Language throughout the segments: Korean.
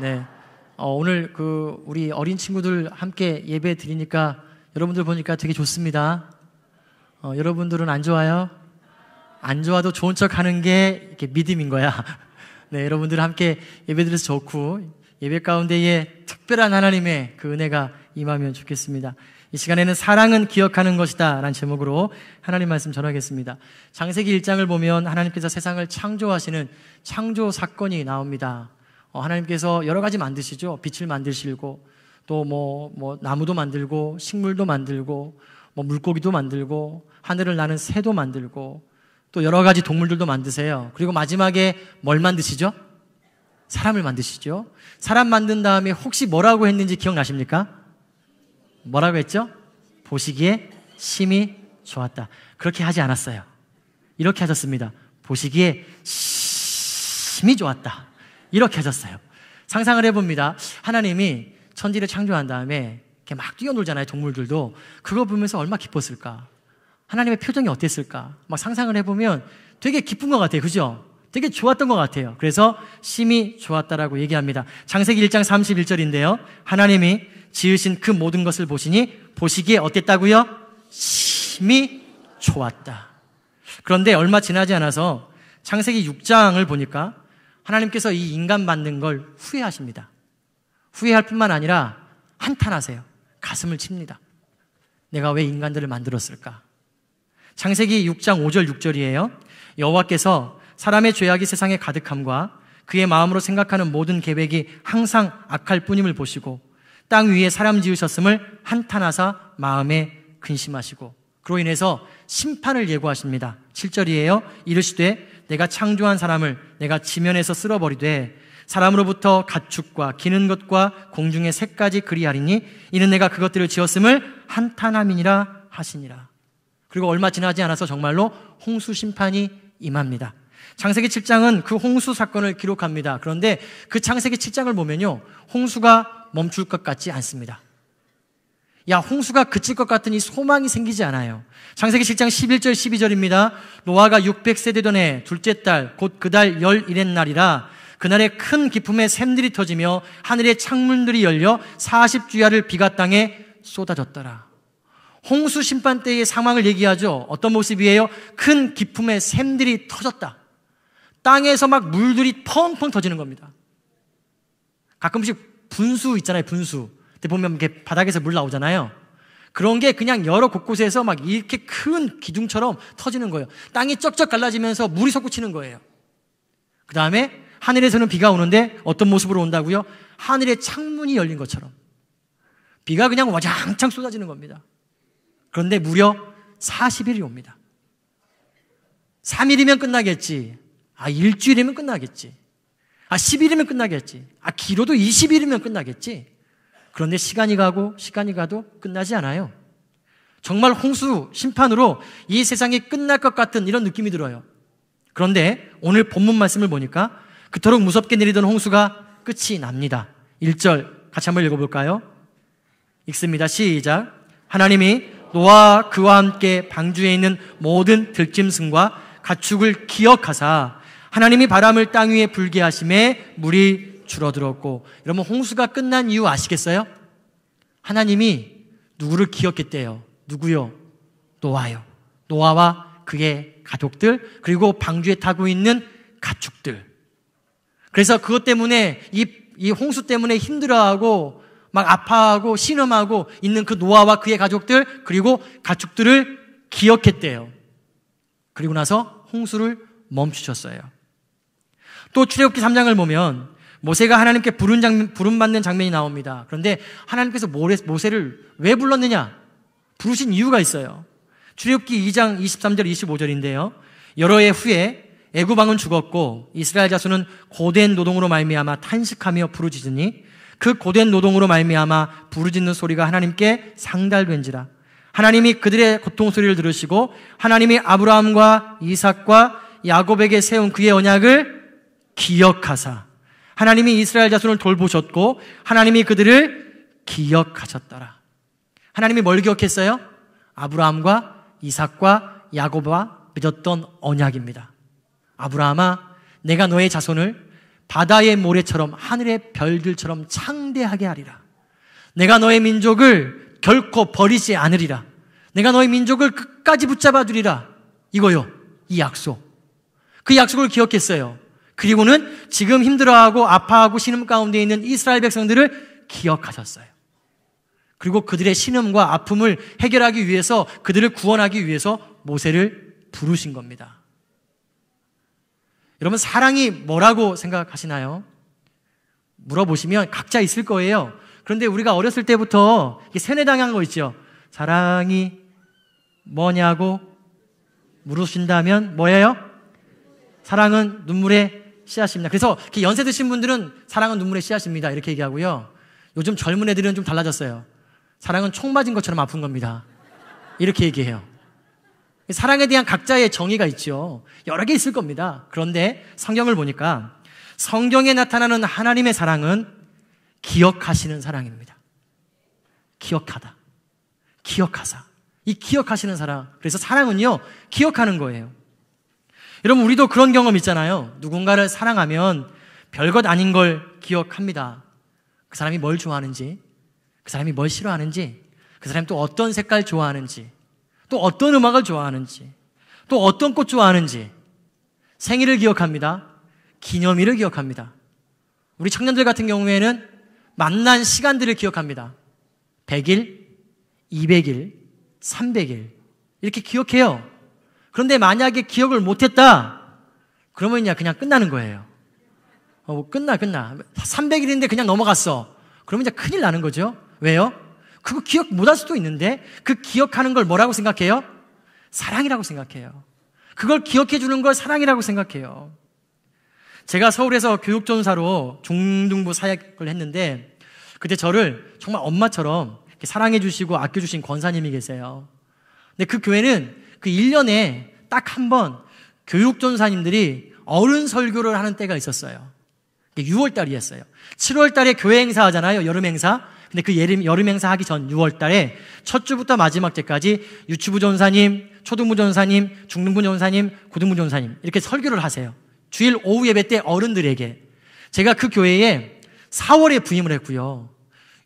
네. 어, 오늘 그 우리 어린 친구들 함께 예배 드리니까 여러분들 보니까 되게 좋습니다. 어, 여러분들은 안 좋아요? 안 좋아도 좋은 척 하는 게 이렇게 믿음인 거야. 네, 여러분들 함께 예배 드려서 좋고 예배 가운데에 특별한 하나님의 그 은혜가 임하면 좋겠습니다. 이 시간에는 사랑은 기억하는 것이다 라는 제목으로 하나님 말씀 전하겠습니다. 장세기 1장을 보면 하나님께서 세상을 창조하시는 창조 사건이 나옵니다. 어, 하나님께서 여러 가지 만드시죠. 빛을 만드시고 또뭐뭐 뭐 나무도 만들고 식물도 만들고 뭐 물고기도 만들고 하늘을 나는 새도 만들고 또 여러 가지 동물들도 만드세요. 그리고 마지막에 뭘 만드시죠? 사람을 만드시죠. 사람 만든 다음에 혹시 뭐라고 했는지 기억나십니까? 뭐라고 했죠? 보시기에 심이 좋았다. 그렇게 하지 않았어요. 이렇게 하셨습니다. 보시기에 심이 좋았다. 이렇게 하셨어요 상상을 해봅니다. 하나님이 천지를 창조한 다음에 이렇게 막 뛰어놀잖아요, 동물들도. 그거 보면서 얼마나 기뻤을까? 하나님의 표정이 어땠을까? 막 상상을 해보면 되게 기쁜 것 같아요. 그죠? 되게 좋았던 것 같아요. 그래서 심히 좋았다라고 얘기합니다. 장세기 1장 31절인데요. 하나님이 지으신 그 모든 것을 보시니 보시기에 어땠다고요? 심히 좋았다. 그런데 얼마 지나지 않아서 창세기 6장을 보니까 하나님께서 이 인간 만든 걸 후회하십니다. 후회할 뿐만 아니라 한탄하세요. 가슴을 칩니다. 내가 왜 인간들을 만들었을까? 창세기 6장 5절 6절이에요. 여호와께서 사람의 죄악이 세상에 가득함과 그의 마음으로 생각하는 모든 계획이 항상 악할 뿐임을 보시고 땅 위에 사람 지으셨음을 한탄하사 마음에 근심하시고 그로 인해서 심판을 예고하십니다. 7절이에요. 이르시되 내가 창조한 사람을 내가 지면에서 쓸어버리되 사람으로부터 가축과 기는 것과 공중의 새까지 그리하리니 이는 내가 그것들을 지었음을 한탄함이니라 하시니라. 그리고 얼마 지나지 않아서 정말로 홍수 심판이 임합니다. 창세기 7장은 그 홍수 사건을 기록합니다. 그런데 그 창세기 7장을 보면요. 홍수가 멈출 것 같지 않습니다. 야, 홍수가 그칠 것같으니 소망이 생기지 않아요. 창세기 7장 11절 12절입니다. 노아가 600세 되던 해 둘째 그 달, 곧 그달 열일의 날이라 그날에 큰 기품의 샘들이 터지며 하늘의 창문들이 열려 40주야를 비가 땅에 쏟아졌더라. 홍수 심판 때의 상황을 얘기하죠. 어떤 모습이에요? 큰 기품의 샘들이 터졌다. 땅에서 막 물들이 펑펑 터지는 겁니다. 가끔씩 분수 있잖아요, 분수. 그때 보면 이렇게 바닥에서 물 나오잖아요. 그런 게 그냥 여러 곳곳에서 막 이렇게 큰 기둥처럼 터지는 거예요. 땅이 쩍쩍 갈라지면서 물이 솟구치는 거예요. 그 다음에 하늘에서는 비가 오는데 어떤 모습으로 온다고요? 하늘의 창문이 열린 것처럼. 비가 그냥 와장창 쏟아지는 겁니다. 그런데 무려 40일이 옵니다. 3일이면 끝나겠지. 아, 일주일이면 끝나겠지. 아, 10일이면 끝나겠지. 아, 길어도 20일이면 끝나겠지. 그런데 시간이 가고 시간이 가도 끝나지 않아요. 정말 홍수 심판으로 이 세상이 끝날 것 같은 이런 느낌이 들어요. 그런데 오늘 본문 말씀을 보니까 그토록 무섭게 내리던 홍수가 끝이 납니다. 1절 같이 한번 읽어볼까요? 읽습니다. 시작. 하나님이 노아 그와 함께 방주에 있는 모든 들짐승과 가축을 기억하사 하나님이 바람을 땅 위에 불게 하심에 물이 줄어들었고 여러분 홍수가 끝난 이유 아시겠어요? 하나님이 누구를 기억했대요. 누구요? 노아요. 노아와 그의 가족들 그리고 방주에 타고 있는 가축들. 그래서 그것 때문에 이, 이 홍수 때문에 힘들어하고 막 아파하고 신음하고 있는 그 노아와 그의 가족들 그리고 가축들을 기억했대요. 그리고 나서 홍수를 멈추셨어요. 또 출애굽기 3장을 보면 모세가 하나님께 부른 장면, 부름받는 장면이 나옵니다. 그런데 하나님께서 모세를 왜 불렀느냐? 부르신 이유가 있어요. 출애굽기 2장 23절 25절인데요. 여러 해 후에 애굽왕은 죽었고 이스라엘 자손은 고된 노동으로 말미암아 탄식하며 부르짖으니 그 고된 노동으로 말미암아 부르짖는 소리가 하나님께 상달된지라 하나님이 그들의 고통 소리를 들으시고 하나님이 아브라함과 이삭과 야곱에게 세운 그의 언약을 기억하사 하나님이 이스라엘 자손을 돌보셨고 하나님이 그들을 기억하셨더라. 하나님이 뭘 기억했어요? 아브라함과 이삭과 야곱과 맺었던 언약입니다. 아브라함아, 내가 너의 자손을 바다의 모래처럼 하늘의 별들처럼 창대하게 하리라. 내가 너의 민족을 결코 버리지 않으리라. 내가 너의 민족을 끝까지 붙잡아 주리라. 이거요. 이 약속. 그 약속을 기억했어요. 그리고는 지금 힘들어하고 아파하고 신음 가운데 있는 이스라엘 백성들을 기억하셨어요. 그리고 그들의 신음과 아픔을 해결하기 위해서 그들을 구원하기 위해서 모세를 부르신 겁니다. 여러분, 사랑이 뭐라고 생각하시나요? 물어보시면 각자 있을 거예요. 그런데 우리가 어렸을 때부터 세뇌당한 거 있죠. 사랑이 뭐냐고 물으신다면 뭐예요? 사랑은 눈물의 씨앗입니다. 그래서 연세 드신 분들은 사랑은 눈물의 씨앗입니다. 이렇게 얘기하고요. 요즘 젊은 애들은 좀 달라졌어요. 사랑은 총 맞은 것처럼 아픈 겁니다. 이렇게 얘기해요. 사랑에 대한 각자의 정의가 있죠. 여러 개 있을 겁니다. 그런데 성경을 보니까 성경에 나타나는 하나님의 사랑은 기억하시는 사랑입니다. 기억하다. 기억하사. 이 기억하시는 사랑. 그래서 사랑은요, 기억하는 거예요. 여러분, 우리도 그런 경험 있잖아요. 누군가를 사랑하면 별것 아닌 걸 기억합니다. 그 사람이 뭘 좋아하는지, 그 사람이 뭘 싫어하는지, 그 사람이 또 어떤 색깔 좋아하는지, 또 어떤 음악을 좋아하는지, 또 어떤 꽃 좋아하는지, 생일을 기억합니다. 기념일을 기억합니다. 우리 청년들 같은 경우에는 만난 시간들을 기억합니다. 100일, 200일, 300일. 이렇게 기억해요. 그런데 만약에 기억을 못했다. 그러면 그냥, 끝나는 거예요. 어, 뭐 끝나, 끝나. 300일인데 그냥 넘어갔어. 그러면 이제 큰일 나는 거죠. 왜요? 그거 기억 못 할 수도 있는데 그 기억하는 걸 뭐라고 생각해요? 사랑이라고 생각해요. 그걸 기억해 주는 걸 사랑이라고 생각해요. 제가 서울에서 교육전사로 중등부 사역을 했는데 그때 저를 정말 엄마처럼 사랑해 주시고 아껴 주신 권사님이 계세요. 근데 그 교회는 그 1년에 딱 한 번 교육전사님들이 어른 설교를 하는 때가 있었어요. 6월 달이었어요. 7월 달에 교회 행사 하잖아요. 여름 행사. 근데 그 여름, 여름 행사 하기 전 6월 달에 첫 주부터 마지막 때까지 유치부 전사님, 초등부 전사님, 중등부 전사님, 고등부 전사님 이렇게 설교를 하세요. 주일 오후 예배 때 어른들에게 제가 그 교회에 4월에 부임을 했고요.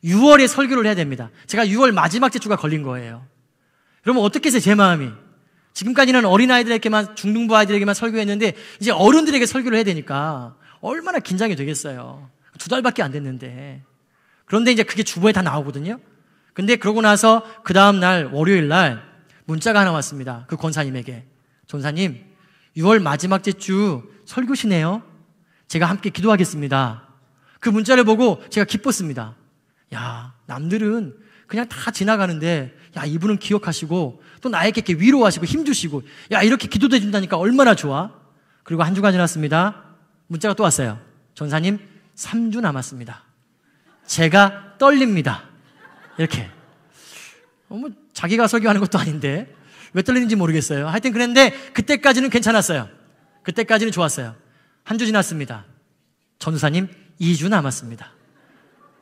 6월에 설교를 해야 됩니다. 제가 6월 마지막 제 주가 걸린 거예요. 그러면 어떻게 해서 제 마음이 지금까지는 어린아이들에게만, 중등부 아이들에게만 설교했는데, 이제 어른들에게 설교를 해야 되니까, 얼마나 긴장이 되겠어요. 두 달밖에 안 됐는데. 그런데 이제 그게 주부에다 나오거든요. 근데 그러고 나서, 그 다음날, 월요일날, 문자가 하나 왔습니다. 그 권사님에게. 전사님, 6월 마지막 째주 설교시네요. 제가 함께 기도하겠습니다. 그 문자를 보고 제가 기뻤습니다. 야, 남들은 그냥 다 지나가는데, 야, 이분은 기억하시고 또 나에게 이렇게 위로하시고 힘주시고 야 이렇게 기도도 해준다니까 얼마나 좋아. 그리고 한 주가 지났습니다. 문자가 또 왔어요. 전사님 3주 남았습니다. 제가 떨립니다. 이렇게. 어, 뭐 자기가 설교하는 것도 아닌데 왜 떨리는지 모르겠어요. 하여튼 그랬는데 그때까지는 괜찮았어요. 그때까지는 좋았어요. 한 주 지났습니다. 전사님 2주 남았습니다.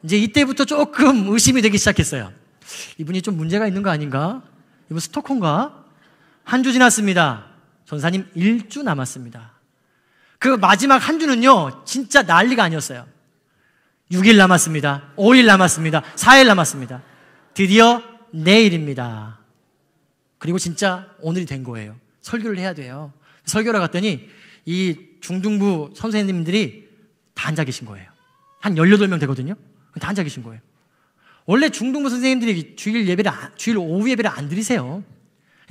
이제 이때부터 조금 의심이 되기 시작했어요. 이분이 좀 문제가 있는 거 아닌가? 이번 스토콘과한주 지났습니다. 전사님 1주 남았습니다. 그 마지막 한 주는요, 진짜 난리가 아니었어요. 6일 남았습니다. 5일 남았습니다. 4일 남았습니다. 드디어 내일입니다. 네 그리고 진짜 오늘이 된 거예요. 설교를 해야 돼요. 설교를 갔더니 이 중등부 선생님들이 다 앉아 계신 거예요. 한 18명 되거든요. 다 앉아 계신 거예요. 원래 중등부 선생님들이 주일 예배를 주일 오후 예배를 안 드리세요.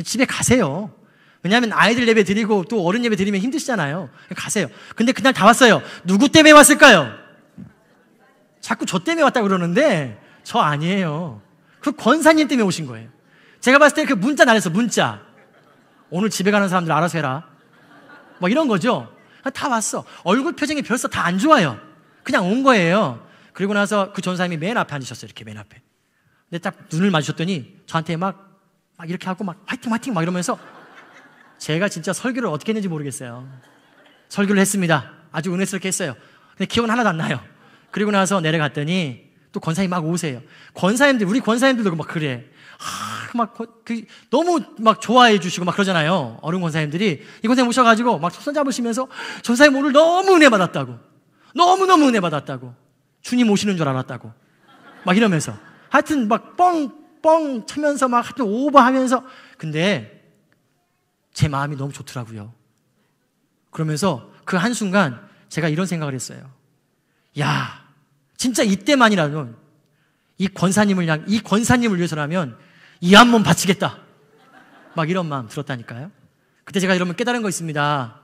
집에 가세요. 왜냐하면 아이들 예배 드리고 또 어른 예배 드리면 힘드시잖아요. 가세요. 근데 그날 다 왔어요. 누구 때문에 왔을까요? 자꾸 저 때문에 왔다 그러는데 저 아니에요. 그 권사님 때문에 오신 거예요. 제가 봤을 때 그 문자 날렸어 문자. 오늘 집에 가는 사람들 알아서 해라. 뭐 이런 거죠. 다 왔어. 얼굴 표정이 벌써 다 안 좋아요. 그냥 온 거예요. 그리고 나서 그 전사님이 맨 앞에 앉으셨어요. 이렇게 맨 앞에. 근데 딱 눈을 마주쳤더니 저한테 막, 막 이렇게 하고 막 화이팅 화이팅 막 이러면서 제가 진짜 설교를 어떻게 했는지 모르겠어요. 설교를 했습니다. 아주 은혜스럽게 했어요. 근데 기억은 하나도 안 나요. 그리고 나서 내려갔더니 또 권사님 막 오세요. 권사님들, 우리 권사님들도 막 그래. 하, 막, 그, 너무 막 좋아해 주시고 막 그러잖아요. 어른 권사님들이. 이 권사님 오셔가지고 막 손잡으시면서 전사님 오늘 너무 은혜 받았다고. 너무너무 은혜 받았다고. 주님 오시는 줄 알았다고. 막 이러면서. 하여튼 막 뻥, 뻥 차면서 막 하여튼 오버하면서. 근데 제 마음이 너무 좋더라고요. 그러면서 그 한순간 제가 이런 생각을 했어요. 야, 진짜 이때만이라면 이 권사님을 향, 이 권사님을 위해서라면 이한몸 바치겠다. 막 이런 마음 들었다니까요. 그때 제가 여러분 깨달은 거 있습니다.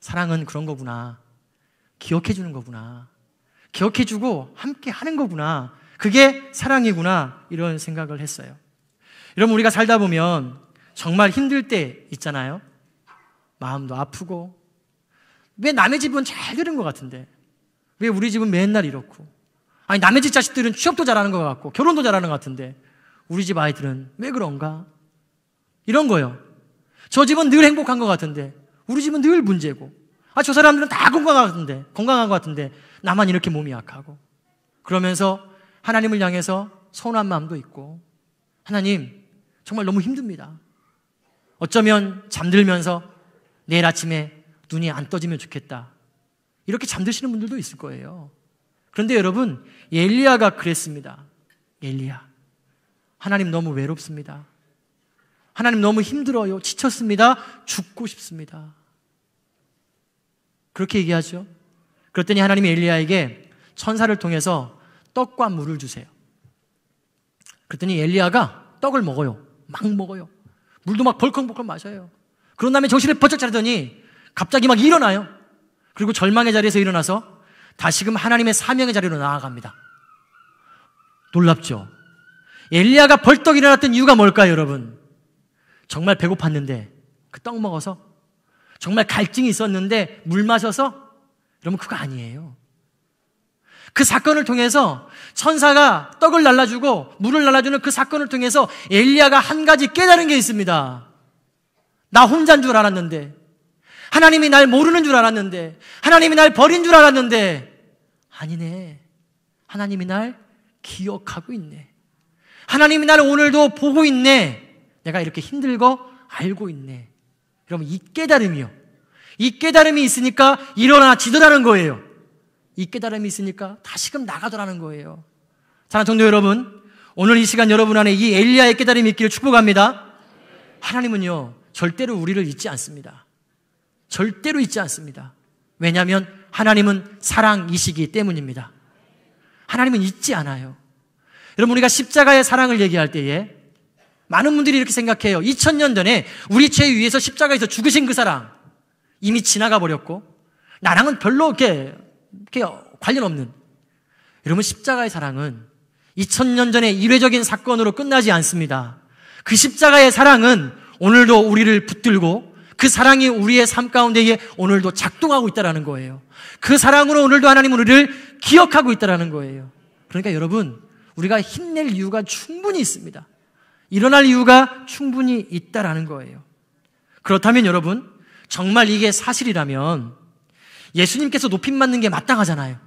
사랑은 그런 거구나. 기억해 주는 거구나. 기억해주고 함께 하는 거구나. 그게 사랑이구나. 이런 생각을 했어요. 여러분, 우리가 살다 보면 정말 힘들 때 있잖아요. 마음도 아프고. 왜 남의 집은 잘 되는 것 같은데? 왜 우리 집은 맨날 이렇고? 아니, 남의 집 자식들은 취업도 잘하는 것 같고, 결혼도 잘하는 것 같은데, 우리 집 아이들은 왜 그런가? 이런 거요. 저 집은 늘 행복한 것 같은데, 우리 집은 늘 문제고, 아, 저 사람들은 다 건강한 것 같은데, 건강한 것 같은데, 나만 이렇게 몸이 약하고 그러면서 하나님을 향해서 서운한 마음도 있고 하나님 정말 너무 힘듭니다. 어쩌면 잠들면서 내일 아침에 눈이 안 떠지면 좋겠다. 이렇게 잠드시는 분들도 있을 거예요. 그런데 여러분, 엘리야가 그랬습니다. 엘리야. 하나님 너무 외롭습니다. 하나님 너무 힘들어요. 지쳤습니다. 죽고 싶습니다. 그렇게 얘기하죠. 그랬더니 하나님이 엘리야에게 천사를 통해서 떡과 물을 주세요. 그랬더니 엘리야가 떡을 먹어요. 막 먹어요. 물도 막 벌컥벌컥 마셔요. 그런 다음에 정신을 번쩍 차리더니 갑자기 막 일어나요. 그리고 절망의 자리에서 일어나서 다시금 하나님의 사명의 자리로 나아갑니다. 놀랍죠? 엘리야가 벌떡 일어났던 이유가 뭘까요, 여러분? 정말 배고팠는데 그 떡 먹어서 정말 갈증이 있었는데 물 마셔서 여러분, 그거 아니에요. 그 사건을 통해서 천사가 떡을 날라주고 물을 날라주는 그 사건을 통해서 엘리야가 한 가지 깨달은 게 있습니다. 나 혼자인 줄 알았는데 하나님이 날 모르는 줄 알았는데 하나님이 날 버린 줄 알았는데 아니네. 하나님이 날 기억하고 있네. 하나님이 날 오늘도 보고 있네. 내가 이렇게 힘들고 알고 있네. 여러분 이 깨달음이요. 이 깨달음이 있으니까 일어나지더라는 거예요. 이 깨달음이 있으니까 다시금 나가더라는 거예요. 사랑 성도 여러분, 오늘 이 시간 여러분 안에 이 엘리야의 깨달음이 있기를 축복합니다. 하나님은요, 절대로 우리를 잊지 않습니다. 절대로 잊지 않습니다. 왜냐하면 하나님은 사랑이시기 때문입니다. 하나님은 잊지 않아요. 여러분, 우리가 십자가의 사랑을 얘기할 때에 많은 분들이 이렇게 생각해요. 2000년 전에 우리 죄 위에서 십자가에서 죽으신 그 사랑. 이미 지나가 버렸고 나랑은 별로 이렇게, 이렇게 관련 없는 여러분 십자가의 사랑은 2000년 전에이례적인 사건으로 끝나지 않습니다. 그 십자가의 사랑은 오늘도 우리를 붙들고 그 사랑이 우리의 삶 가운데에 오늘도 작동하고 있다라는 거예요. 그 사랑으로 오늘도 하나님 우리를 기억하고 있다라는 거예요. 그러니까 여러분 우리가 힘낼 이유가 충분히 있습니다. 일어날 이유가 충분히 있다라는 거예요. 그렇다면 여러분 정말 이게 사실이라면 예수님께서 높임 받는 게 마땅하잖아요.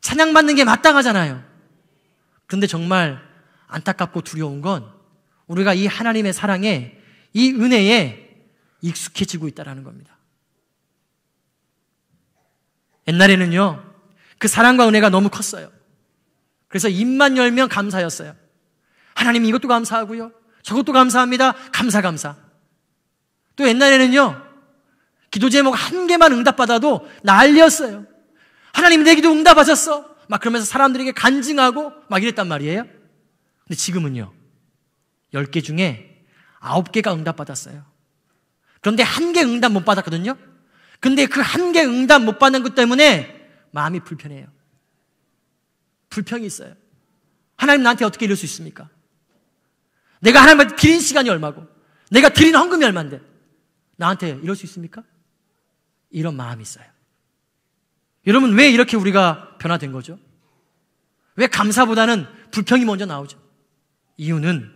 찬양 받는 게 마땅하잖아요. 그런데 정말 안타깝고 두려운 건 우리가 이 하나님의 사랑에 이 은혜에 익숙해지고 있다라는 겁니다. 옛날에는요. 그 사랑과 은혜가 너무 컸어요. 그래서 입만 열면 감사였어요. 하나님 이것도 감사하고요. 저것도 감사합니다. 감사 감사. 또 옛날에는요, 기도 제목 한 개만 응답받아도 난리였어요. 하나님 내 기도 응답하셨어. 막 그러면서 사람들에게 간증하고 막 이랬단 말이에요. 근데 지금은요, 10개 중에 9개가 응답받았어요. 그런데 한 개 응답 못 받았거든요. 근데 그 한 개 응답 못 받는 것 때문에 마음이 불편해요. 불평이 있어요. 하나님 나한테 어떻게 이럴 수 있습니까? 내가 하나님한테 드린 시간이 얼마고, 내가 드린 헌금이 얼만데, 나한테 이럴 수 있습니까? 이런 마음이 있어요. 여러분, 왜 이렇게 우리가 변화된 거죠? 왜 감사보다는 불평이 먼저 나오죠? 이유는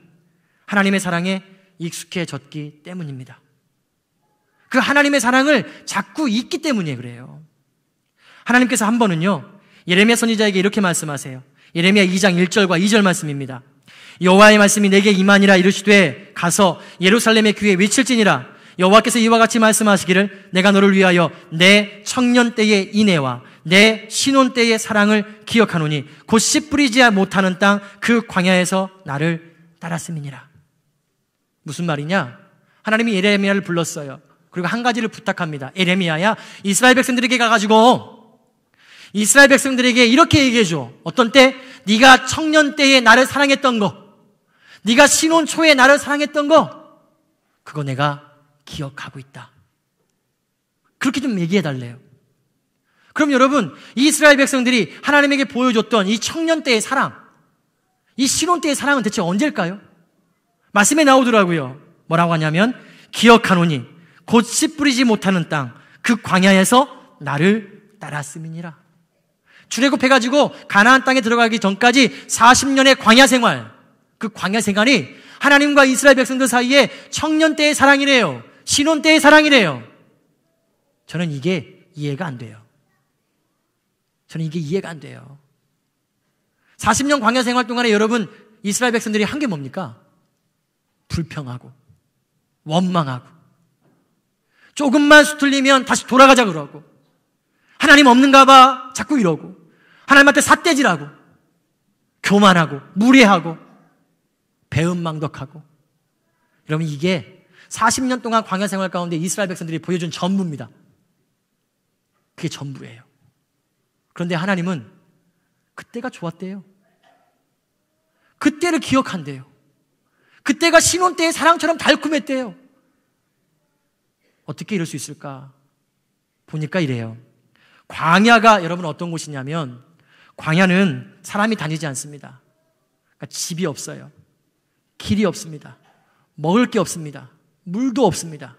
하나님의 사랑에 익숙해졌기 때문입니다. 그 하나님의 사랑을 자꾸 잊기 때문에 그래요. 하나님께서 한 번은요, 예레미야 선지자에게 이렇게 말씀하세요. 예레미야 2장 1절과 2절 말씀입니다. 여호와의 말씀이 내게 임하니라 이르시되 가서 예루살렘의 귀에 외칠지니라 여호와께서 이와 같이 말씀하시기를 내가 너를 위하여 내 청년 때의 인애와 내 신혼 때의 사랑을 기억하노니 곧 씨 뿌리지 못하는 땅 그 광야에서 나를 따랐음이니라. 무슨 말이냐? 하나님이 예레미야를 불렀어요. 그리고 한 가지를 부탁합니다. 예레미야야 이스라엘 백성들에게 가가지고 이스라엘 백성들에게 이렇게 얘기해 줘. 어떤 때 네가 청년 때에 나를 사랑했던 거, 네가 신혼 초에 나를 사랑했던 거, 그거 내가 기억하고 있다. 그렇게 좀 얘기해 달래요. 그럼 여러분, 이스라엘 백성들이 하나님에게 보여줬던 이 청년 때의 사랑, 이 신혼 때의 사랑은 대체 언제일까요? 말씀에 나오더라고요. 뭐라고 하냐면, 기억하노니 곧 씨 뿌리지 못하는 땅, 그 광야에서 나를 따랐음이니라. 출애굽해가지고 가나안 땅에 들어가기 전까지 40년의 광야 생활, 그 광야 생활이 하나님과 이스라엘 백성들 사이에 청년 때의 사랑이래요. 신혼 때의 사랑이래요. 저는 이게 이해가 안 돼요. 저는 이게 이해가 안 돼요. 40년 광야 생활 동안에 여러분 이스라엘 백성들이 한 게 뭡니까? 불평하고 원망하고 조금만 수틀리면 다시 돌아가자 그러고 하나님 없는가 봐 자꾸 이러고 하나님한테 삿대질하고 교만하고 무례하고 배은망덕하고 여러분 이게 40년 동안 광야 생활 가운데 이스라엘 백성들이 보여준 전부입니다. 그게 전부예요. 그런데 하나님은 그때가 좋았대요. 그때를 기억한대요. 그때가 신혼 때의 사랑처럼 달콤했대요. 어떻게 이럴 수 있을까? 보니까 이래요. 광야가 여러분 어떤 곳이냐면 광야는 사람이 다니지 않습니다. 그러니까 집이 없어요. 길이 없습니다. 먹을 게 없습니다. 물도 없습니다.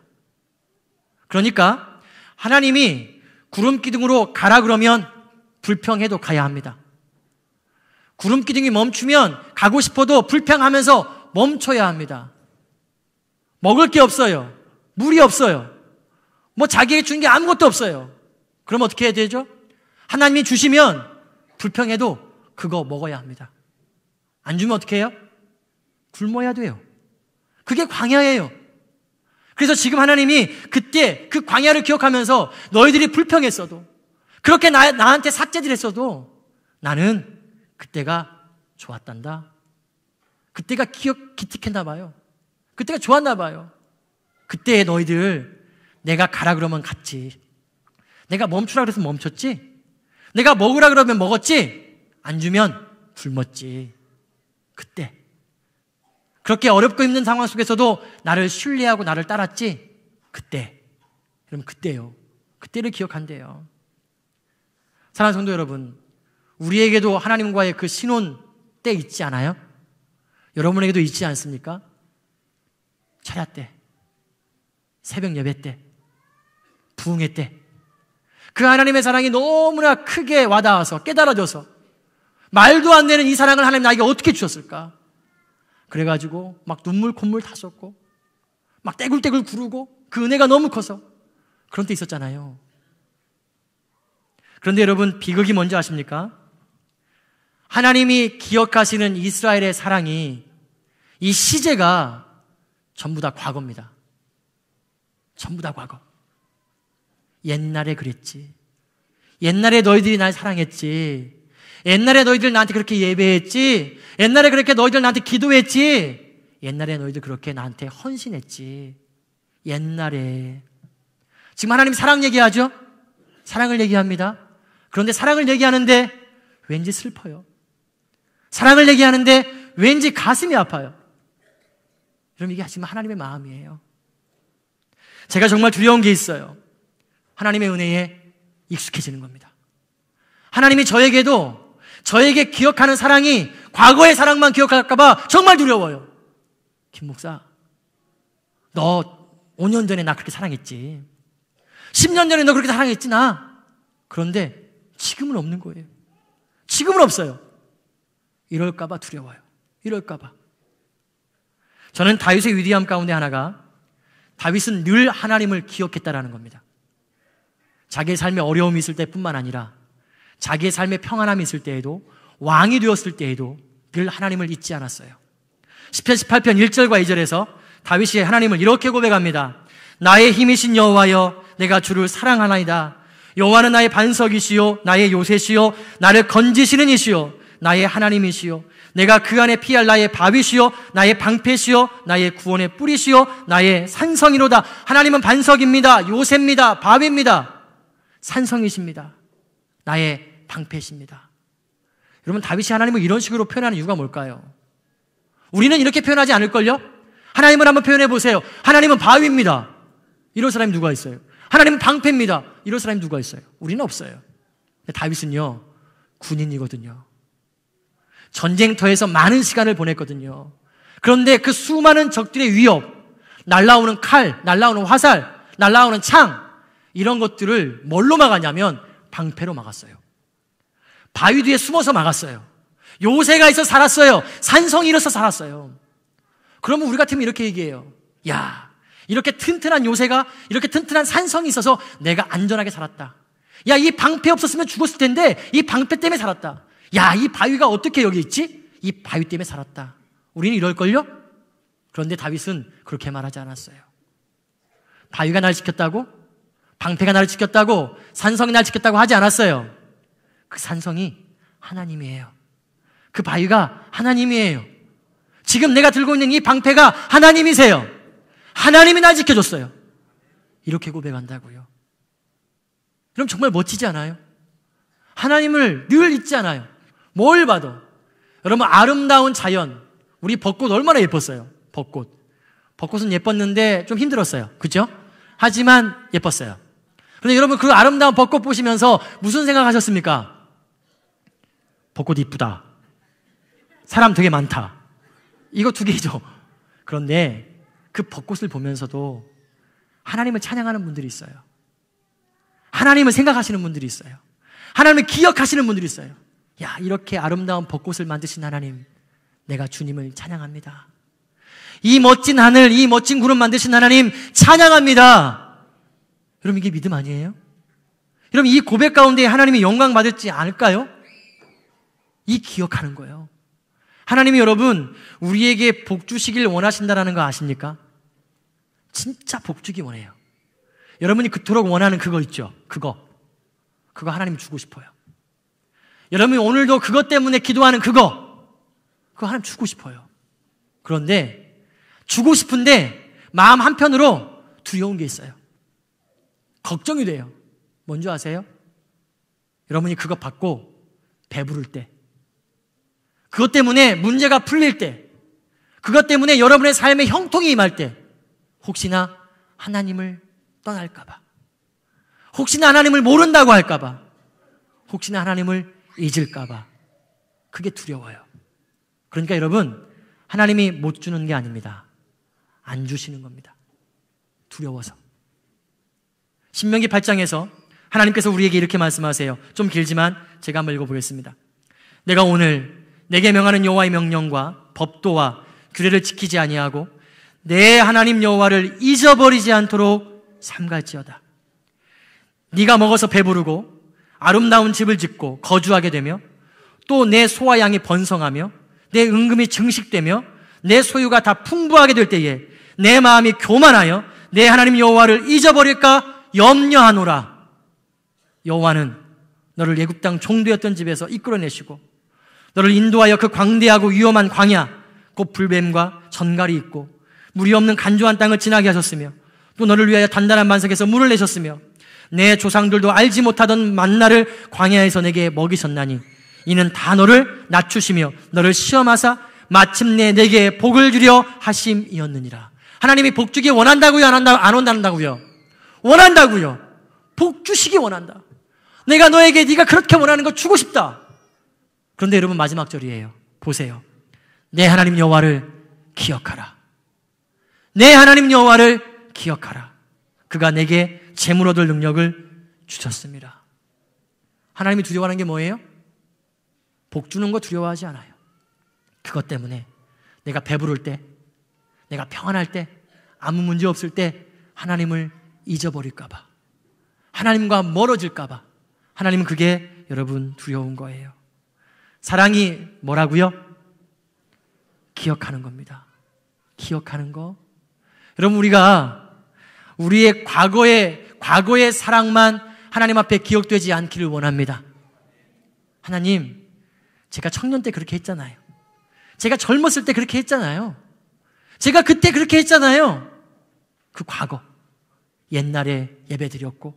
그러니까 하나님이 구름 기둥으로 가라 그러면 불평해도 가야 합니다. 구름 기둥이 멈추면 가고 싶어도 불평하면서 멈춰야 합니다. 먹을 게 없어요. 물이 없어요. 뭐 자기에게 준 게 아무것도 없어요. 그럼 어떻게 해야 되죠? 하나님이 주시면 불평해도 그거 먹어야 합니다. 안 주면 어떻게 해요? 굶어야 돼요. 그게 광야예요. 그래서 지금 하나님이 그때 그 광야를 기억하면서 너희들이 불평했어도 그렇게 나, 나한테 삭제질 했어도 나는 그때가 좋았단다. 그때가 기억 기특했나 봐요. 그때가 좋았나 봐요. 그때 너희들 내가 가라 그러면 갔지. 내가 멈추라 그래서 멈췄지. 내가 먹으라 그러면 먹었지. 안 주면 굶었지. 그때 그렇게 어렵고 힘든 상황 속에서도 나를 신뢰하고 나를 따랐지? 그때. 여러분, 그때요. 그때를 기억한대요. 사랑하는 성도 여러분, 우리에게도 하나님과의 그 신혼 때 있지 않아요? 여러분에게도 있지 않습니까? 철야 때, 새벽 예배 때, 부흥회 때, 그 하나님의 사랑이 너무나 크게 와닿아서 깨달아져서 말도 안 되는 이 사랑을 하나님 나에게 어떻게 주셨을까? 그래가지고 막 눈물 콧물 다 쏟고 막 떼굴떼굴 구르고 그 은혜가 너무 커서 그런 때 있었잖아요. 그런데 여러분 비극이 뭔지 아십니까? 하나님이 기억하시는 이스라엘의 사랑이 이 시제가 전부 다 과거입니다. 전부 다 과거. 옛날에 그랬지. 옛날에 너희들이 날 사랑했지. 옛날에 너희들 나한테 그렇게 예배했지? 옛날에 그렇게 너희들 나한테 기도했지? 옛날에 너희들 그렇게 나한테 헌신했지? 옛날에. 지금 하나님 사랑 얘기하죠? 사랑을 얘기합니다. 그런데 사랑을 얘기하는데 왠지 슬퍼요. 사랑을 얘기하는데 왠지 가슴이 아파요. 여러분, 이게 지금 하나님의 마음이에요. 제가 정말 두려운 게 있어요. 하나님의 은혜에 익숙해지는 겁니다. 하나님이 저에게도 저에게 기억하는 사랑이 과거의 사랑만 기억할까봐 정말 두려워요. 김 목사, 너 5년 전에 나 그렇게 사랑했지. 10년 전에 너 그렇게 사랑했지, 나. 그런데 지금은 없는 거예요. 지금은 없어요. 이럴까봐 두려워요. 이럴까봐. 저는 다윗의 위대함 가운데 하나가 다윗은 늘 하나님을 기억했다라는 겁니다. 자기의 삶에 어려움이 있을 때뿐만 아니라 자기의 삶에 평안함이 있을 때에도 왕이 되었을 때에도 늘 하나님을 잊지 않았어요. 10편 18편 1절과 2절에서 다윗이 하나님을 이렇게 고백합니다. 나의 힘이신 여호와여 내가 주를 사랑하나이다. 여호와는 나의 반석이시요 나의 요새시요 나를 건지시는 이시요 나의 하나님이시요 내가 그 안에 피할 나의 바위시요 나의 방패시요 나의 구원의 뿌리시요 나의 산성이로다. 하나님은 반석입니다. 요새입니다. 바위입니다. 산성이십니다. 나의 방패십니다. 여러분 다윗이 하나님을 이런 식으로 표현하는 이유가 뭘까요? 우리는 이렇게 표현하지 않을걸요? 하나님을 한번 표현해 보세요. 하나님은 바위입니다. 이런 사람이 누가 있어요? 하나님은 방패입니다. 이런 사람이 누가 있어요? 우리는 없어요. 다윗은요, 군인이거든요. 전쟁터에서 많은 시간을 보냈거든요. 그런데 그 수많은 적들의 위협, 날라오는 칼, 날라오는 화살, 날라오는 창, 이런 것들을 뭘로 막았냐면 방패로 막았어요. 바위 뒤에 숨어서 막았어요. 요새가 있어 살았어요. 산성이 일어서 살았어요. 그러면 우리 같으면 이렇게 얘기해요. 야, 이렇게 튼튼한 요새가 이렇게 튼튼한 산성이 있어서 내가 안전하게 살았다. 야, 이 방패 없었으면 죽었을 텐데 이 방패 때문에 살았다. 야, 이 바위가 어떻게 여기 있지? 이 바위 때문에 살았다. 우리는 이럴걸요? 그런데 다윗은 그렇게 말하지 않았어요. 바위가 나를 지켰다고? 방패가 나를 지켰다고? 산성이 나를 지켰다고 하지 않았어요. 그 산성이 하나님이에요. 그 바위가 하나님이에요. 지금 내가 들고 있는 이 방패가 하나님이세요. 하나님이 날 지켜줬어요. 이렇게 고백한다고요. 그럼 정말 멋지지 않아요? 하나님을 늘 잊지 않아요. 뭘 봐도. 여러분, 아름다운 자연. 우리 벚꽃 얼마나 예뻤어요. 벚꽃. 벚꽃은 예뻤는데 좀 힘들었어요. 그죠? 하지만 예뻤어요. 그런데 여러분, 그 아름다운 벚꽃 보시면서 무슨 생각하셨습니까? 벚꽃 이쁘다. 사람 되게 많다. 이거 두 개죠. 그런데 그 벚꽃을 보면서도 하나님을 찬양하는 분들이 있어요. 하나님을 생각하시는 분들이 있어요. 하나님을 기억하시는 분들이 있어요. 야, 이렇게 아름다운 벚꽃을 만드신 하나님, 내가 주님을 찬양합니다. 이 멋진 하늘, 이 멋진 구름 만드신 하나님, 찬양합니다. 여러분, 이게 믿음 아니에요? 여러분, 이 고백 가운데 하나님이 영광 받을지 않을까요? 이 기억하는 거예요. 하나님이 여러분 우리에게 복 주시길 원하신다라는 거 아십니까? 진짜 복 주기 원해요. 여러분이 그토록 원하는 그거 있죠. 그거. 그거 하나님 주고 싶어요. 여러분이 오늘도 그것 때문에 기도하는 그거. 그거 하나님 주고 싶어요. 그런데 주고 싶은데 마음 한편으로 두려운 게 있어요. 걱정이 돼요. 뭔지 아세요? 여러분이 그거 받고 배부를 때 그것 때문에 문제가 풀릴 때, 그것 때문에 여러분의 삶에 형통이 임할 때, 혹시나 하나님을 떠날까봐, 혹시나 하나님을 모른다고 할까봐, 혹시나 하나님을 잊을까봐, 그게 두려워요. 그러니까 여러분, 하나님이 못 주는 게 아닙니다. 안 주시는 겁니다. 두려워서. 신명기 8장에서 하나님께서 우리에게 이렇게 말씀하세요. 좀 길지만 제가 한번 읽어보겠습니다. 내가 오늘 내게 명하는 여호와의 명령과 법도와 규례를 지키지 아니하고 내 하나님 여호와를 잊어버리지 않도록 삼갈지어다. 네가 먹어서 배부르고 아름다운 집을 짓고 거주하게 되며 또 내 소와 양이 번성하며 내 은금이 증식되며 내 소유가 다 풍부하게 될 때에 내 마음이 교만하여 내 하나님 여호와를 잊어버릴까 염려하노라. 여호와는 너를 예굽 땅 종되었던 집에서 이끌어내시고 너를 인도하여 그 광대하고 위험한 광야, 곧 불뱀과 전갈이 있고 물이 없는 간조한 땅을 지나게 하셨으며 또 너를 위하여 단단한 만석에서 물을 내셨으며 내 조상들도 알지 못하던 만나를 광야에서 내게 먹이셨나니 이는 다 너를 낮추시며 너를 시험하사 마침내 내게 복을 주려 하심이었느니라. 하나님이 복 주기 원한다고요? 안, 한다, 안 온다고요? 원한다고요. 복 주시기 원한다. 내가 너에게 네가 그렇게 원하는 거 주고 싶다. 그런데 여러분 마지막 절이에요. 보세요. 내 하나님 여호와를 기억하라. 내 하나님 여호와를 기억하라. 그가 내게 재물 얻을 능력을 주셨습니다. 하나님이 두려워하는 게 뭐예요? 복 주는 거 두려워하지 않아요. 그것 때문에 내가 배부를 때, 내가 평안할 때, 아무 문제 없을 때 하나님을 잊어버릴까봐, 하나님과 멀어질까봐, 하나님은 그게 여러분 두려운 거예요. 사랑이 뭐라고요? 기억하는 겁니다. 기억하는 거. 여러분 우리가 우리의 과거의 과거의 사랑만 하나님 앞에 기억되지 않기를 원합니다. 하나님, 제가 청년 때 그렇게 했잖아요. 제가 젊었을 때 그렇게 했잖아요. 제가 그때 그렇게 했잖아요. 그 과거. 옛날에 예배 드렸고,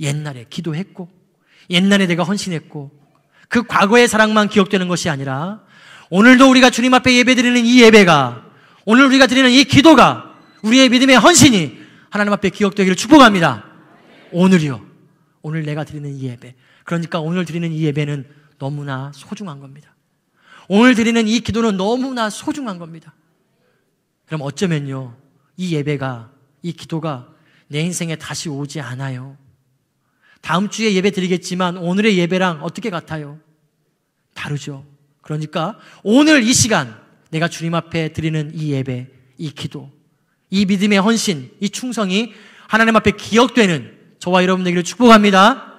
옛날에 기도했고, 옛날에 내가 헌신했고, 그 과거의 사랑만 기억되는 것이 아니라 오늘도 우리가 주님 앞에 예배드리는 이 예배가 오늘 우리가 드리는 이 기도가 우리의 믿음의 헌신이 하나님 앞에 기억되기를 축복합니다. 오늘이요. 오늘 내가 드리는 이 예배. 그러니까 오늘 드리는 이 예배는 너무나 소중한 겁니다. 오늘 드리는 이 기도는 너무나 소중한 겁니다. 그럼 어쩌면요. 이 예배가, 이 기도가 내 인생에 다시 오지 않아요. 다음 주에 예배 드리겠지만 오늘의 예배랑 어떻게 같아요? 다르죠. 그러니까 오늘 이 시간 내가 주님 앞에 드리는 이 예배, 이 기도, 이 믿음의 헌신, 이 충성이 하나님 앞에 기억되는 저와 여러분들에게 축복합니다.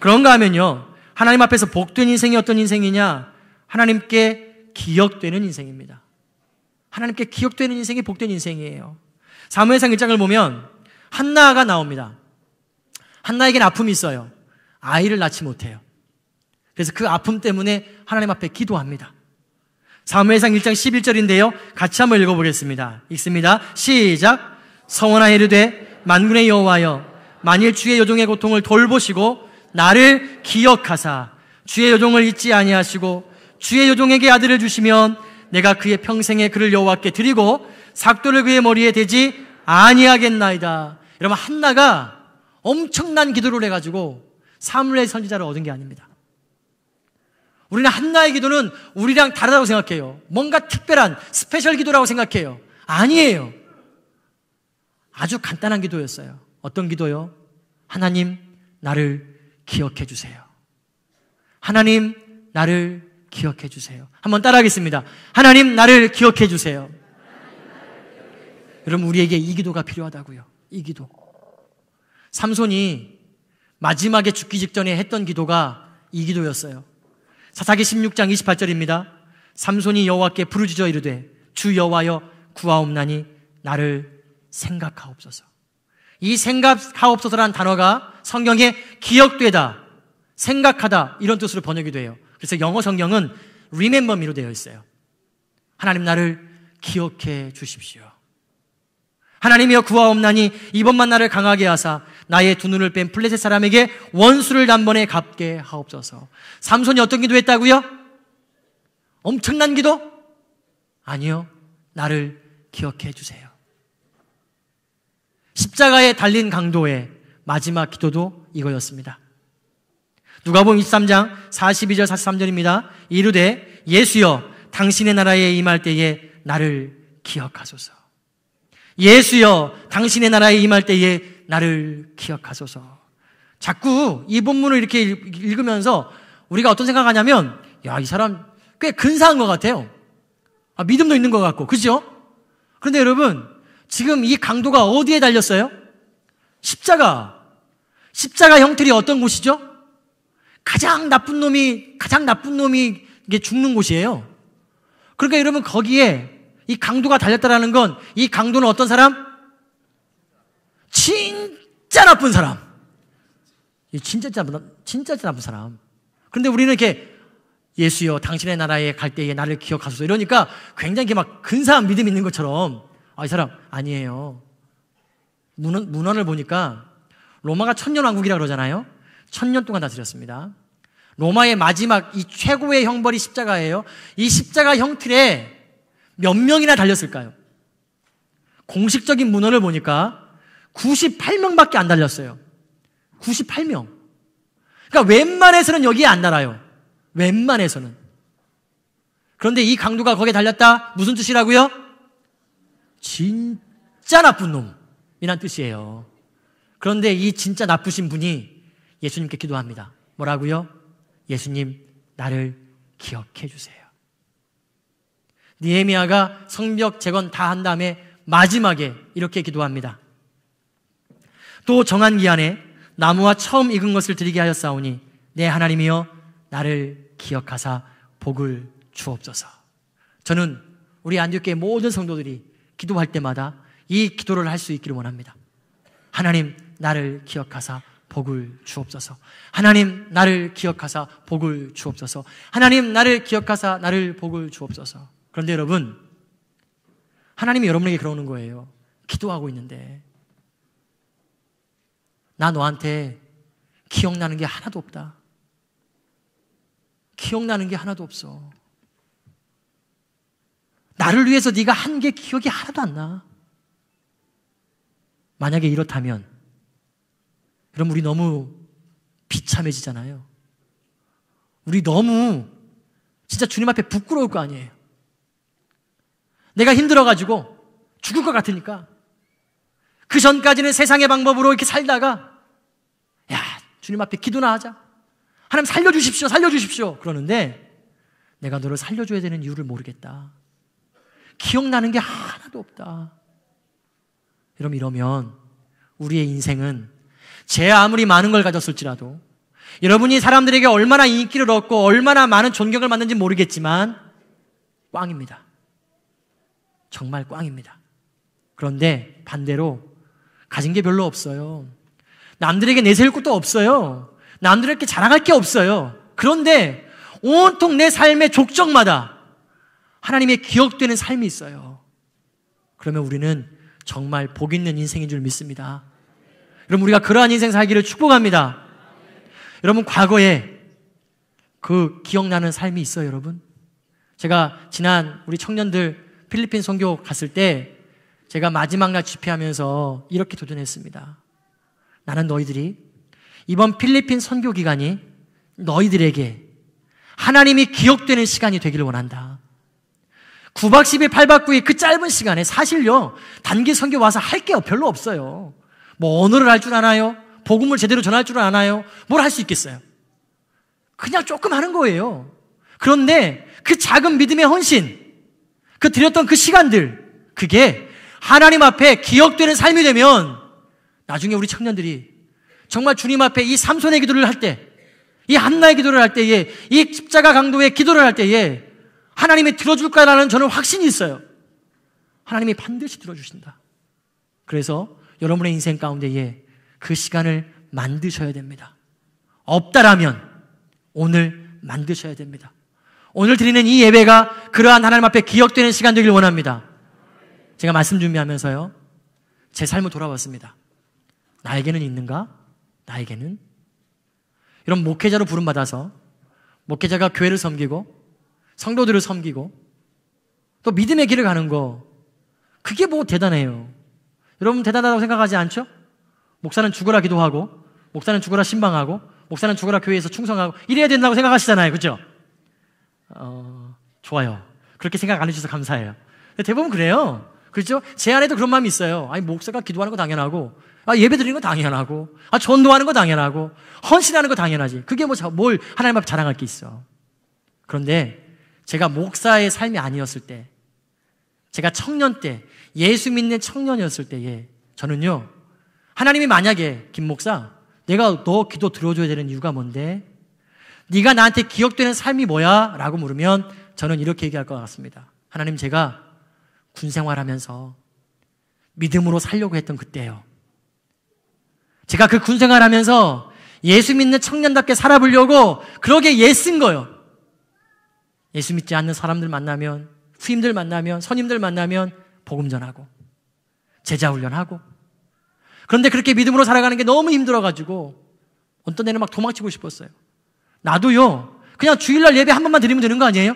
그런가 하면요. 하나님 앞에서 복된 인생이 어떤 인생이냐? 하나님께 기억되는 인생입니다. 하나님께 기억되는 인생이 복된 인생이에요. 사무엘상 1장을 보면 한나가 나옵니다. 한나에겐 아픔이 있어요. 아이를 낳지 못해요. 그래서 그 아픔 때문에 하나님 앞에 기도합니다. 사무엘상 1장 11절인데요. 같이 한번 읽어보겠습니다. 읽습니다. 시작. 성원하 이르되 만군의 여호와여 만일 주의 여종의 고통을 돌보시고 나를 기억하사 주의 여종을 잊지 아니하시고 주의 여종에게 아들을 주시면 내가 그의 평생에 그를 여호와께 드리고 삭도를 그의 머리에 대지 아니하겠나이다. 여러분 한나가 엄청난 기도를 해가지고 사무엘 선지자를 얻은 게 아닙니다. 우리는 한나의 기도는 우리랑 다르다고 생각해요. 뭔가 특별한 스페셜 기도라고 생각해요. 아니에요. 아주 간단한 기도였어요. 어떤 기도요? 하나님, 나를 기억해 주세요. 하나님, 나를 기억해 주세요. 한번 따라하겠습니다. 하나님, 나를 기억해 주세요. 여러분, 우리에게 이 기도가 필요하다고요. 이 기도. 삼손이 마지막에 죽기 직전에 했던 기도가 이 기도였어요. 사사기 16장 28절입니다. 삼손이 여호와께 부르짖어 이르되 주 여호와여 구하옵나니 나를 생각하옵소서. 이 생각하옵소서란 단어가 성경에 기억되다, 생각하다 이런 뜻으로 번역이 돼요. 그래서 영어 성경은 remember me로 되어 있어요. 하나님 나를 기억해 주십시오. 하나님이여 구하옵나니 이번만 나를 강하게 하사 나의 두 눈을 뺀 플레셋 사람에게 원수를 단번에 갚게 하옵소서. 삼손이 어떤 기도했다고요? 엄청난 기도? 아니요. 나를 기억해 주세요. 십자가에 달린 강도의 마지막 기도도 이거였습니다. 누가복음 23장 42절 43절입니다. 이르되 예수여 당신의 나라에 임할 때에 나를 기억하소서. 예수여 당신의 나라에 임할 때에 나를 기억하소서. 자꾸 이 본문을 이렇게 읽으면서 우리가 어떤 생각하냐면, 야, 이 사람 꽤 근사한 것 같아요. 아, 믿음도 있는 것 같고, 그죠? 그런데 여러분, 지금 이 강도가 어디에 달렸어요? 십자가. 십자가 형태를 어떤 곳이죠? 가장 나쁜 놈이, 가장 나쁜 놈이 이게 죽는 곳이에요. 그러니까 여러분, 거기에 이 강도가 달렸다라는 건 이 강도는 어떤 사람? 진짜 나쁜 사람. 진짜 나쁜, 진짜 나쁜 사람. 그런데 우리는 이렇게 예수여 당신의 나라에 갈 때에 나를 기억하소서 이러니까 굉장히 막 근사한 믿음 있는 것처럼 아, 이 사람 아니에요. 문헌, 문헌을 보니까 로마가 천년 왕국이라 그러잖아요. 천년 동안 다스렸습니다. 로마의 마지막 이 최고의 형벌이 십자가예요. 이 십자가 형틀에 몇 명이나 달렸을까요? 공식적인 문헌을 보니까 98명밖에 안 달렸어요. 98명. 그러니까 웬만해서는 여기에 안 달아요. 웬만해서는. 그런데 이 강도가 거기에 달렸다? 무슨 뜻이라고요? 진짜 나쁜 놈이란 뜻이에요. 그런데 이 진짜 나쁘신 분이 예수님께 기도합니다. 뭐라고요? 예수님, 나를 기억해 주세요. 니에미아가 성벽 재건 다 한 다음에 마지막에 이렇게 기도합니다. 또 정한 기한에 나무와 처음 익은 것을 드리게 하였사오니 내 하나님이여 나를 기억하사 복을 주옵소서. 저는 우리 안디옥의 모든 성도들이 기도할 때마다 이 기도를 할 수 있기를 원합니다. 하나님 나를 기억하사 복을 주옵소서. 하나님 나를 기억하사 복을 주옵소서. 하나님 나를 기억하사 나를 복을 주옵소서. 그런데 여러분 하나님이 여러분에게 그러는 거예요. 기도하고 있는데 나 너한테 기억나는 게 하나도 없다. 기억나는 게 하나도 없어. 나를 위해서 네가 한 게 기억이 하나도 안 나. 만약에 이렇다면 그럼 우리 너무 비참해지잖아요. 우리 너무 진짜 주님 앞에 부끄러울 거 아니에요. 내가 힘들어가지고 죽을 것 같으니까 그 전까지는 세상의 방법으로 이렇게 살다가 야 주님 앞에 기도나 하자. 하나님 살려주십시오, 살려주십시오. 그러는데 내가 너를 살려줘야 되는 이유를 모르겠다. 기억나는 게 하나도 없다. 여러분 이러면 우리의 인생은 제 아무리 많은 걸 가졌을지라도 여러분이 사람들에게 얼마나 인기를 얻고 얼마나 많은 존경을 받는지 모르겠지만 꽝입니다. 정말 꽝입니다. 그런데 반대로 가진 게 별로 없어요. 남들에게 내세울 것도 없어요. 남들에게 자랑할 게 없어요. 그런데 온통 내 삶의 족적마다 하나님의 기억되는 삶이 있어요. 그러면 우리는 정말 복 있는 인생인 줄 믿습니다. 여러분, 우리가 그러한 인생 살기를 축복합니다. 여러분, 과거에 그 기억나는 삶이 있어요, 여러분? 제가 지난 우리 청년들 필리핀 선교 갔을 때 제가 마지막 날 집회하면서 이렇게 도전했습니다. 나는 너희들이 이번 필리핀 선교 기간이 너희들에게 하나님이 기억되는 시간이 되기를 원한다. 9박 10일 8박 9일 그 짧은 시간에 사실요, 단기 선교 와서 할 게 별로 없어요. 뭐 언어를 할 줄 아나요? 복음을 제대로 전할 줄 아나요? 뭘 할 수 있겠어요? 그냥 조금 하는 거예요. 그런데 그 작은 믿음의 헌신, 그 드렸던 그 시간들, 그게 하나님 앞에 기억되는 삶이 되면 나중에 우리 청년들이 정말 주님 앞에 이 삼손의 기도를 할 때, 이 한나의 기도를 할 때에, 이 십자가 강도의 기도를 할 때에 하나님이 들어줄까라는 저는 확신이 있어요. 하나님이 반드시 들어주신다. 그래서 여러분의 인생 가운데에 그 시간을 만드셔야 됩니다. 없다라면 오늘 만드셔야 됩니다. 오늘 드리는 이 예배가 그러한 하나님 앞에 기억되는 시간 되길 원합니다. 제가 말씀 준비하면서요. 제 삶을 돌아봤습니다. 나에게는 있는가? 나에게는? 이런 목회자로 부름받아서 목회자가 교회를 섬기고 성도들을 섬기고 또 믿음의 길을 가는 거 그게 뭐 대단해요. 여러분 대단하다고 생각하지 않죠? 목사는 죽으라 기도하고 목사는 죽으라 신방하고 목사는 죽으라 교회에서 충성하고 이래야 된다고 생각하시잖아요. 그죠? 어, 좋아요. 그렇게 생각 안 해주셔서 감사해요. 대부분 그래요. 그렇죠? 제 안에도 그런 마음이 있어요. 아니, 목사가 기도하는 거 당연하고, 아, 예배 드리는 거 당연하고, 아, 전도하는 거 당연하고, 헌신하는 거 당연하지. 그게 뭐, 뭘 하나님 앞에 자랑할 게 있어. 그런데 제가 목사의 삶이 아니었을 때, 제가 청년 때, 예수 믿는 청년이었을 때에, 저는요, 하나님이 만약에, 김 목사, 내가 너 기도 들어줘야 되는 이유가 뭔데? 네가 나한테 기억되는 삶이 뭐야? 라고 물으면 저는 이렇게 얘기할 것 같습니다. 하나님 제가 군 생활하면서 믿음으로 살려고 했던 그때예요. 제가 그 군 생활하면서 예수 믿는 청년답게 살아보려고 그러게 예쓴 거예요. 예수 믿지 않는 사람들 만나면 후임들 만나면 선임들 만나면 복음 전하고 제자 훈련하고 그런데 그렇게 믿음으로 살아가는 게 너무 힘들어가지고 어떤 애는 막 도망치고 싶었어요. 나도요. 그냥 주일날 예배 한 번만 드리면 되는 거 아니에요?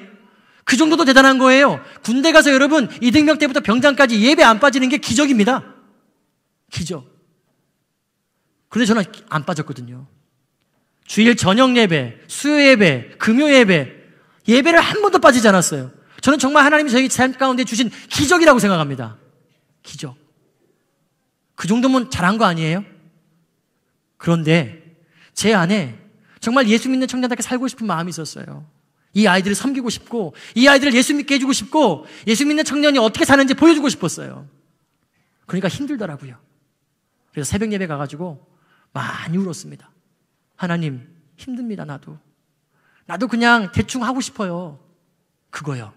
그 정도도 대단한 거예요. 군대 가서 여러분 이등병 때부터 병장까지 예배 안 빠지는 게 기적입니다. 기적. 그런데 저는 안 빠졌거든요. 주일 저녁 예배, 수요 예배, 금요 예배, 예배를 한 번도 빠지지 않았어요. 저는 정말 하나님이 저희 삶 가운데 주신 기적이라고 생각합니다. 기적. 그 정도면 잘한 거 아니에요? 그런데 제 안에 정말 예수 믿는 청년답게 살고 싶은 마음이 있었어요. 이 아이들을 섬기고 싶고 이 아이들을 예수 믿게 해주고 싶고 예수 믿는 청년이 어떻게 사는지 보여주고 싶었어요. 그러니까 힘들더라고요. 그래서 새벽 예배 가가지고 많이 울었습니다. 하나님 힘듭니다 나도. 나도 그냥 대충 하고 싶어요. 그거요.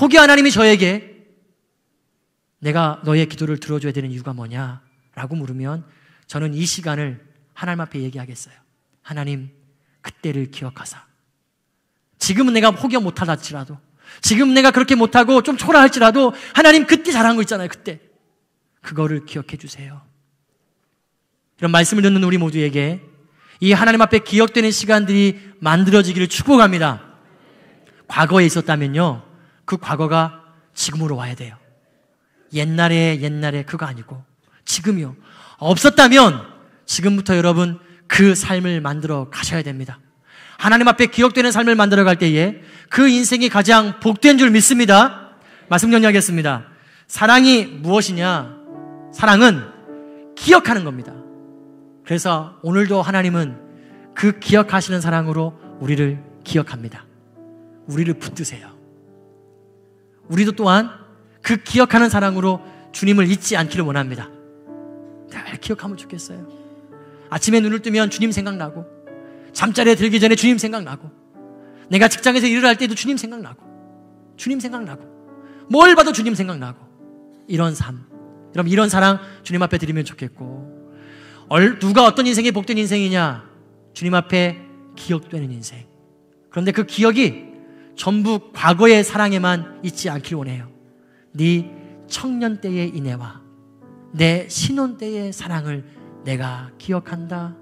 혹여 하나님이 저에게 내가 너의 기도를 들어줘야 되는 이유가 뭐냐? 라고 물으면 저는 이 시간을 하나님 앞에 얘기하겠어요. 하나님, 그때를 기억하사. 지금은 내가 포기가 못하다 지라도 지금 내가 그렇게 못하고 좀 초라할지라도 하나님 그때 잘한 거 있잖아요. 그때 그거를 기억해 주세요. 이런 말씀을 듣는 우리 모두에게 이 하나님 앞에 기억되는 시간들이 만들어지기를 축복합니다. 과거에 있었다면요. 그 과거가 지금으로 와야 돼요. 옛날에 옛날에 그거 아니고 지금이요. 없었다면 지금부터 여러분 그 삶을 만들어 가셔야 됩니다. 하나님 앞에 기억되는 삶을 만들어갈 때에 그 인생이 가장 복된 줄 믿습니다. 말씀 정리하겠습니다. 사랑이 무엇이냐? 사랑은 기억하는 겁니다. 그래서 오늘도 하나님은 그 기억하시는 사랑으로 우리를 기억합니다. 우리를 붙드세요. 우리도 또한 그 기억하는 사랑으로 주님을 잊지 않기를 원합니다. 잘 기억하면 좋겠어요. 아침에 눈을 뜨면 주님 생각나고 잠자리에 들기 전에 주님 생각나고 내가 직장에서 일을 할 때도 주님 생각나고 주님 생각나고 뭘 봐도 주님 생각나고 이런 삶 여러분 이런 사랑 주님 앞에 드리면 좋겠고 누가 어떤 인생이 복된 인생이냐 주님 앞에 기억되는 인생 그런데 그 기억이 전부 과거의 사랑에만 있지 않길 원해요 네 청년 때의 인애와 내 신혼 때의 사랑을 내가 기억한다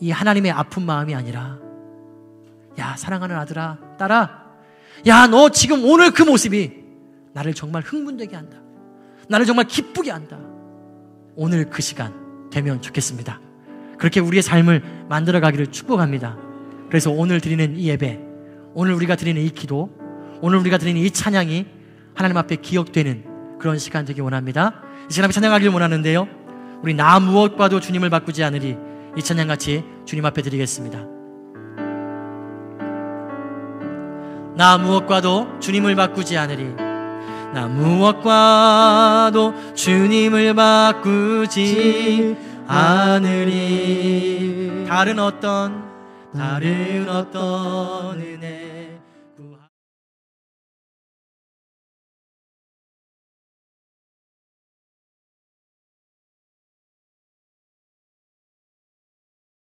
이 하나님의 아픈 마음이 아니라 야, 사랑하는 아들아, 딸아, 야, 너 지금 오늘 그 모습이 나를 정말 흥분되게 한다. 나를 정말 기쁘게 한다. 오늘 그 시간 되면 좋겠습니다. 그렇게 우리의 삶을 만들어 가기를 축복합니다. 그래서 오늘 드리는 이 예배, 오늘 우리가 드리는 이 기도, 오늘 우리가 드리는 이 찬양이 하나님 앞에 기억되는 그런 시간 되기 원합니다. 이 시간 앞에 찬양하기를 원하는데요. 우리 나 무엇과도 주님을 바꾸지 않으리 이 찬양 같이 주님 앞에 드리겠습니다. 나 무엇과도 주님을 바꾸지 않으리. 나 무엇과도 주님을 바꾸지 않으리. 다른 어떤, 다른 어떤 은혜.